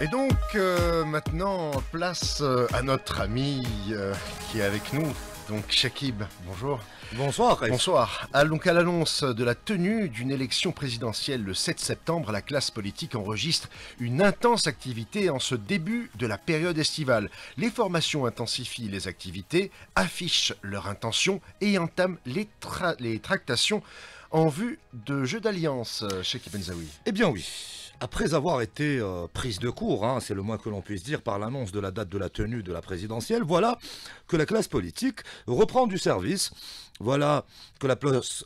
Et donc, euh, maintenant, place euh, à notre ami euh, qui est avec nous, donc Shakib. Bonjour. Bonsoir. Bonsoir. Ah, donc à l'annonce de la tenue d'une élection présidentielle le 7 septembre, la classe politique enregistre une intense activité en ce début de la période estivale. Les formations intensifient les activités, affichent leur intention et entament les, les tractations en vue de jeux d'alliance, Shakib Benzaoui. Eh bien oui, après avoir été euh, prise de court, hein, c'est le moins que l'on puisse dire, par l'annonce de la date de la tenue de la présidentielle, voilà que la classe politique reprend du service. Voilà que la,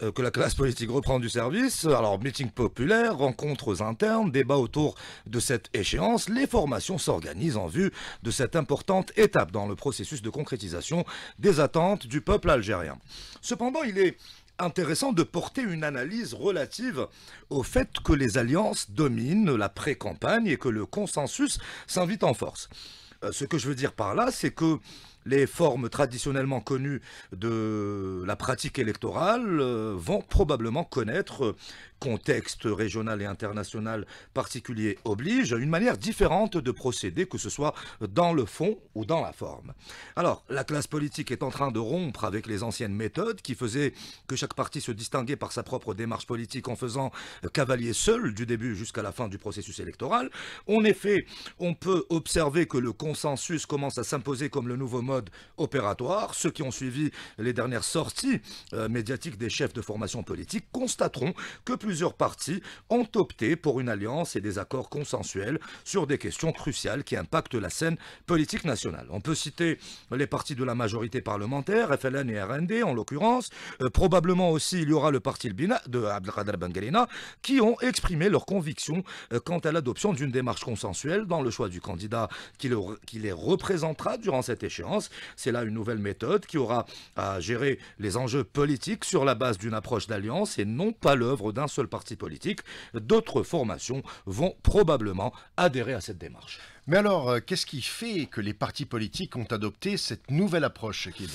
euh, que la classe politique reprend du service. Alors, meeting populaire, rencontres internes, débats autour de cette échéance, les formations s'organisent en vue de cette importante étape dans le processus de concrétisation des attentes du peuple algérien. Cependant, il est intéressant de porter une analyse relative au fait que les alliances dominent la pré-campagne et que le consensus s'invite en force. Euh, ce que je veux dire par là, c'est que les formes traditionnellement connues de la pratique électorale euh, vont probablement connaître, euh, contexte régional et international particulier oblige, une manière différente de procéder, que ce soit dans le fond ou dans la forme. Alors, la classe politique est en train de rompre avec les anciennes méthodes qui faisaient que chaque parti se distinguait par sa propre démarche politique en faisant cavalier seul du début jusqu'à la fin du processus électoral. En effet, on peut observer que le consensus commence à s'imposer comme le nouveau mode opératoire, ceux qui ont suivi les dernières sorties euh, médiatiques des chefs de formation politique constateront que plusieurs partis ont opté pour une alliance et des accords consensuels sur des questions cruciales qui impactent la scène politique nationale. On peut citer les partis de la majorité parlementaire, FLN et RND en l'occurrence, euh, probablement aussi il y aura le parti de Abdelkader Bengalina, qui ont exprimé leur conviction euh, quant à l'adoption d'une démarche consensuelle dans le choix du candidat qui les représentera durant cette échéance c'est là une nouvelle méthode qui aura à gérer les enjeux politiques sur la base d'une approche d'alliance et non pas l'œuvre d'un seul parti politique. D'autres formations vont probablement adhérer à cette démarche. Mais alors, euh, qu'est-ce qui fait que les partis politiques ont adopté cette nouvelle approche, Kib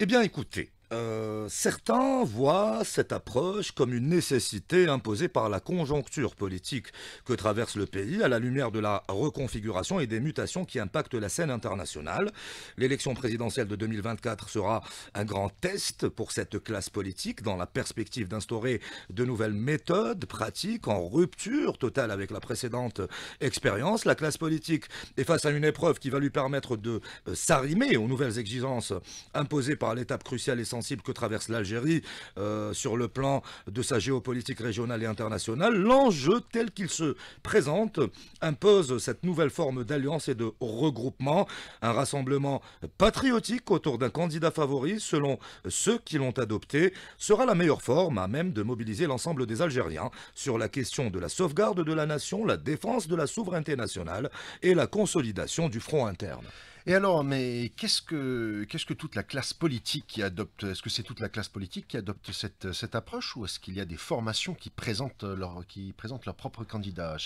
Eh bien, écoutez, euh, certains voient cette approche comme une nécessité imposée par la conjoncture politique que traverse le pays à la lumière de la reconfiguration et des mutations qui impactent la scène internationale. L'élection présidentielle de 2024 sera un grand test pour cette classe politique dans la perspective d'instaurer de nouvelles méthodes pratiques en rupture totale avec la précédente expérience. La classe politique est face à une épreuve qui va lui permettre de euh, s'arrimer aux nouvelles exigences imposées par l'étape cruciale et que traverse l'Algérie euh, sur le plan de sa géopolitique régionale et internationale, l'enjeu tel qu'il se présente impose cette nouvelle forme d'alliance et de regroupement, un rassemblement patriotique autour d'un candidat favori selon ceux qui l'ont adopté sera la meilleure forme à hein, même de mobiliser l'ensemble des Algériens sur la question de la sauvegarde de la nation, la défense de la souveraineté nationale et la consolidation du front interne. Et alors, mais qu'est-ce que, qu'est-ce que toute la classe politique qui adopte, est-ce que c'est toute la classe politique qui adopte cette, cette approche ou est-ce qu'il y a des formations qui présentent leur, qui présentent leur propre candidat à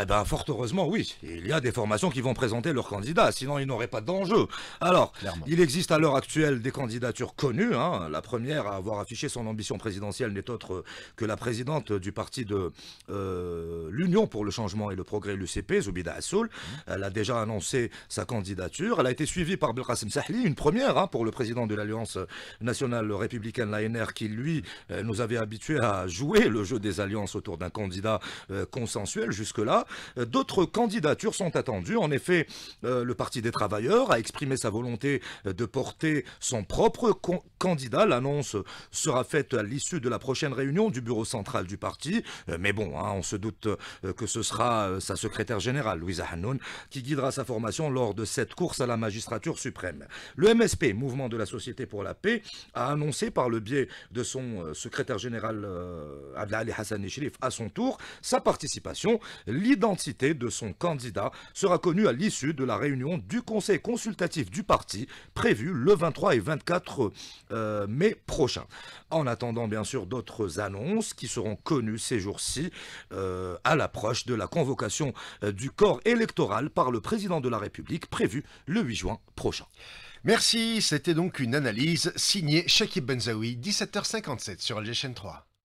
eh bien, fort heureusement, oui. Il y a des formations qui vont présenter leurs candidats, sinon ils n'auraient pas d'enjeu. Alors, il existe à l'heure actuelle des candidatures connues. Hein. La première à avoir affiché son ambition présidentielle n'est autre euh, que la présidente du parti de euh, l'Union pour le changement et le progrès, l'UCP, Zoubida Assoul. Mmh. Elle a déjà annoncé sa candidature. Elle a été suivie par Belkacem Sahli, une première hein, pour le président de l'Alliance nationale républicaine, l'ANR, qui, lui, euh, nous avait habitués à jouer le jeu des alliances autour d'un candidat consensuel jusque-là. Euh, d'autres candidatures sont attendues. En effet, euh, le Parti des travailleurs a exprimé sa volonté euh, de porter son propre candidat. L'annonce sera faite à l'issue de la prochaine réunion du bureau central du parti. Mais bon, hein, on se doute que ce sera sa secrétaire générale, Louisa Hanoun, qui guidera sa formation lors de cette course à la magistrature suprême. Le MSP, Mouvement de la Société pour la Paix, a annoncé par le biais de son secrétaire général, Abdelali Hassan Shrif, à son tour, sa participation l'identité de son candidat sera connue à l'issue de la réunion du Conseil consultatif du parti prévue le 23 et 24 euh, mai prochain. En attendant bien sûr d'autres annonces qui seront connues ces jours-ci euh, à l'approche de la convocation euh, du corps électoral par le président de la République prévue le 8 juin prochain. Merci, c'était donc une analyse signée Shakib Benzaoui, 17h57 sur lgn 3.